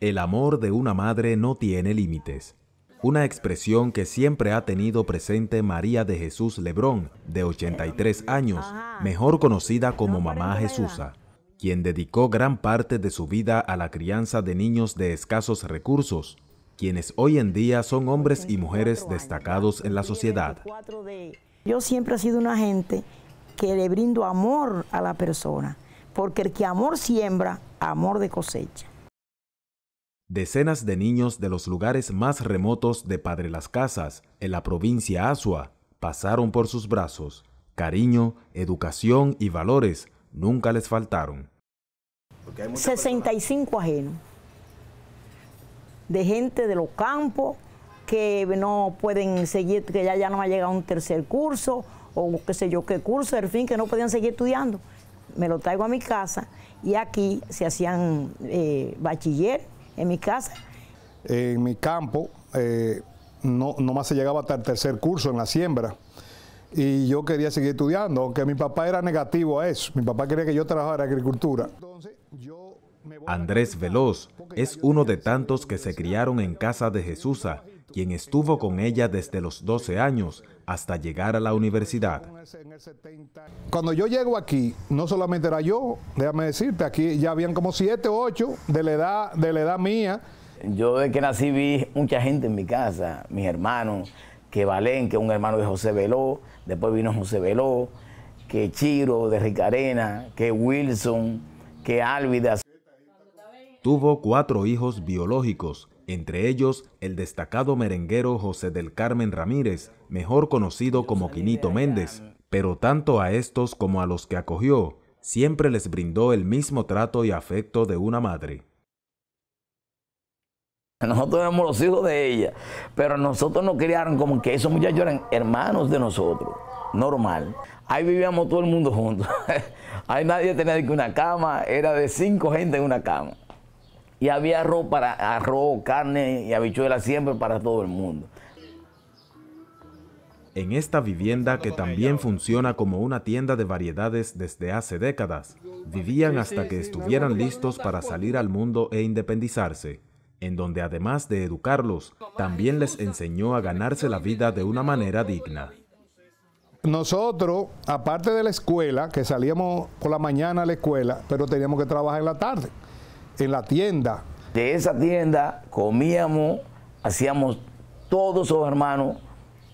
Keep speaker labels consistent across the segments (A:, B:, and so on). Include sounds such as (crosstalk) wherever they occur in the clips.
A: El amor de una madre no tiene límites. Una expresión que siempre ha tenido presente María de Jesús Lebrón, de 83 años, mejor conocida como Mamá Jesusa, quien dedicó gran parte de su vida a la crianza de niños de escasos recursos, quienes hoy en día son hombres y mujeres destacados en la sociedad.
B: Yo siempre he sido una gente que le brindo amor a la persona, porque el que amor siembra, amor de cosecha.
A: Decenas de niños de los lugares más remotos de Padre Las Casas, en la provincia Asua, pasaron por sus brazos. Cariño, educación y valores nunca les faltaron.
B: 65 ajenos de gente de los campos que no pueden seguir, que ya, ya no ha llegado un tercer curso o qué sé yo qué curso, en fin, que no podían seguir estudiando. Me lo traigo a mi casa y aquí se hacían eh, bachiller,
C: en mi casa. En mi campo, eh, no, nomás se llegaba hasta el tercer curso en la siembra. Y yo quería seguir estudiando, aunque mi papá era negativo a eso. Mi papá quería que yo trabajara en agricultura.
A: Andrés Veloz es uno de tantos que se criaron en casa de Jesusa quien estuvo con ella desde los 12 años hasta llegar a la universidad. Cuando yo llego aquí,
C: no solamente era yo, déjame decirte, aquí ya habían como 7 o 8 de la edad, de la edad mía. Yo desde que nací vi mucha gente en mi casa, mis hermanos, que
D: Valen, que un hermano de José Veló, después vino José Veló, que Chiro de
A: Ricarena, que Wilson, que Álvidas. Tuvo cuatro hijos biológicos, entre ellos el destacado merenguero José del Carmen Ramírez, mejor conocido como Quinito Méndez, pero tanto a estos como a los que acogió, siempre les brindó el mismo trato y afecto de una madre. (laughs) Nosotros éramos los hijos de ella, pero nosotros nos criaron como que esos
D: muchachos eran hermanos de nosotros, normal. Ahí vivíamos todo el mundo juntos. (laughs) Ahí nadie tenía que una cama, era de cinco gente en una cama. Y había
A: arroz, para, arroz carne y habichuelas siempre para todo el mundo. En esta vivienda, que también funciona como una tienda de variedades desde hace décadas, vivían hasta que estuvieran listos para salir al mundo e independizarse, en donde además de educarlos, también les enseñó a ganarse la vida de una manera digna.
C: Nosotros, aparte de la escuela, que salíamos por la mañana a la escuela, pero teníamos que trabajar en la tarde en la tienda. De esa tienda comíamos, hacíamos todos esos hermanos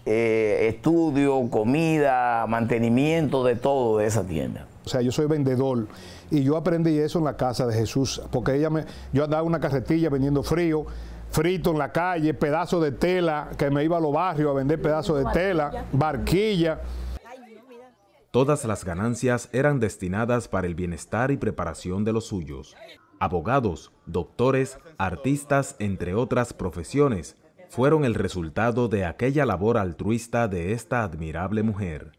D: eh, estudio, comida, mantenimiento de todo de esa tienda.
C: O sea, yo soy vendedor y yo aprendí eso en la casa de Jesús, porque ella me, yo andaba una carretilla vendiendo frío, frito en la calle, pedazo de tela, que me iba a los barrios a vender pedazos de tela, barquilla.
A: Todas las ganancias eran destinadas para el bienestar y preparación de los suyos abogados, doctores, artistas, entre otras profesiones, fueron el resultado de aquella labor altruista de esta admirable mujer.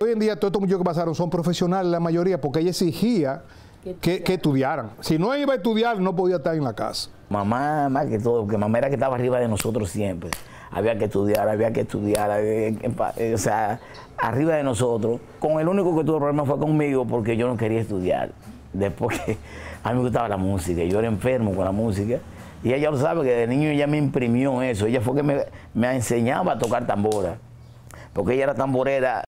C: Hoy en día todos estos muchachos que pasaron son profesionales la mayoría porque ella exigía que, estudiaran. Si no iba a estudiar no podía estar en la casa. Mamá, más que todo, que mamá era que estaba arriba de nosotros siempre. Había que estudiar, había
D: que estudiar, eh, eh, eh, o sea, arriba de nosotros. Con el único que tuvo problema fue conmigo porque yo no quería estudiar después que (laughs) a mí me gustaba la música, yo era enfermo con la música. Y ella lo sabe que de niño ella me imprimió eso. Ella fue que me, me enseñaba a
A: tocar tambora, porque ella era tamborera.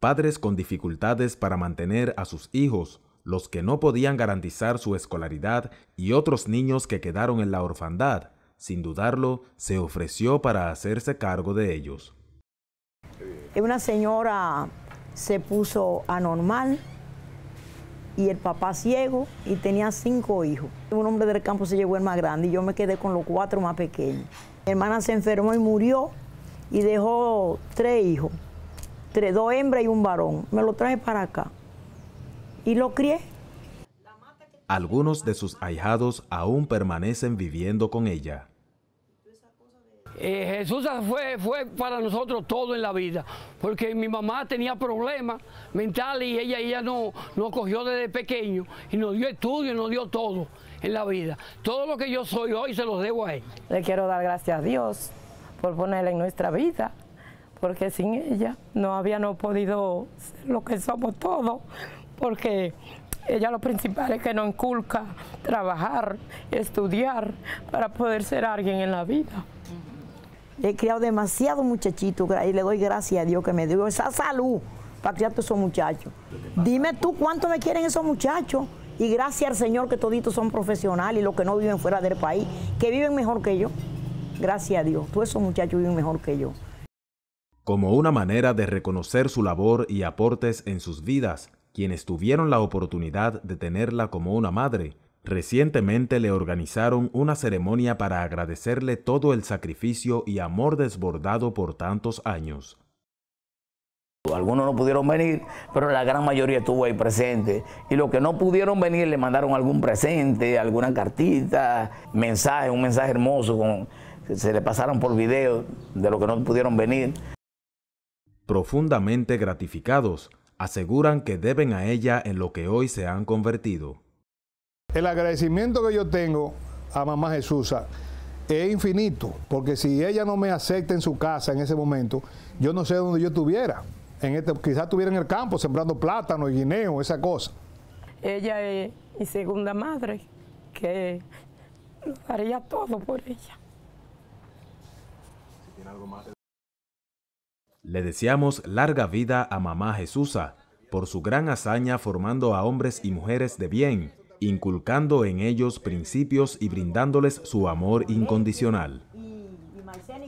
A: Padres con dificultades para mantener a sus hijos, los que no podían garantizar su escolaridad y otros niños que quedaron en la orfandad, sin dudarlo, se ofreció para hacerse cargo de ellos.
B: Una señora se puso anormal, y el papá ciego y tenía cinco hijos. Un hombre del campo se llevó el más grande y yo me quedé con los cuatro más pequeños. Mi hermana se enfermó y murió y dejó tres hijos, tres, dos hembras y un varón. Me lo traje para acá y lo crié.
A: Algunos de sus ahijados aún permanecen viviendo con ella.
B: Eh, Jesús
D: fue, fue para nosotros todo en la vida, porque mi mamá tenía problemas mentales y ella, ella nos no cogió desde pequeño y nos dio estudio, nos dio todo en la vida. Todo lo que yo soy hoy se lo debo a ella.
B: Le quiero dar gracias a Dios por ponerla en nuestra vida, porque sin ella no habíamos podido ser lo que somos todos, porque ella lo principal es que nos inculca trabajar, estudiar para poder ser alguien en la vida. He criado demasiados muchachitos y le doy gracias a Dios que me dio esa salud para criar a esos muchachos. Dime tú cuánto me quieren esos muchachos. Y gracias al Señor que toditos son profesionales y los que no viven fuera del país, que viven mejor que yo. Gracias a Dios, todos esos muchachos viven mejor
A: que yo. Como una manera de reconocer su labor y aportes en sus vidas, quienes tuvieron la oportunidad de tenerla como una madre, Recientemente le organizaron una ceremonia para agradecerle todo el sacrificio y amor desbordado por tantos años. Algunos no pudieron venir, pero la
D: gran mayoría estuvo ahí presente. Y los que no pudieron venir le mandaron algún presente, alguna cartita, mensaje, un mensaje hermoso, se le pasaron por video de los
A: que no pudieron venir. Profundamente gratificados, aseguran que deben a ella en lo que hoy se han convertido
C: el agradecimiento que yo tengo a mamá Jesusa es infinito, porque si ella no me acepta en su casa en ese momento, yo no sé dónde yo estuviera. En este, quizás estuviera en el campo sembrando plátano, y guineo, esa cosa.
B: Ella es mi segunda madre, que haría todo por ella.
A: Le deseamos larga vida a mamá Jesusa por su gran hazaña formando a hombres y mujeres de bien inculcando en ellos principios y brindándoles su amor incondicional.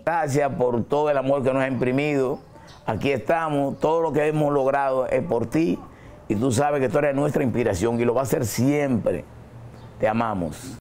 A: Gracias por
D: todo el amor que nos ha imprimido. Aquí estamos, todo lo que hemos logrado es por ti y tú sabes que tú eres nuestra inspiración y lo va a ser siempre. Te amamos.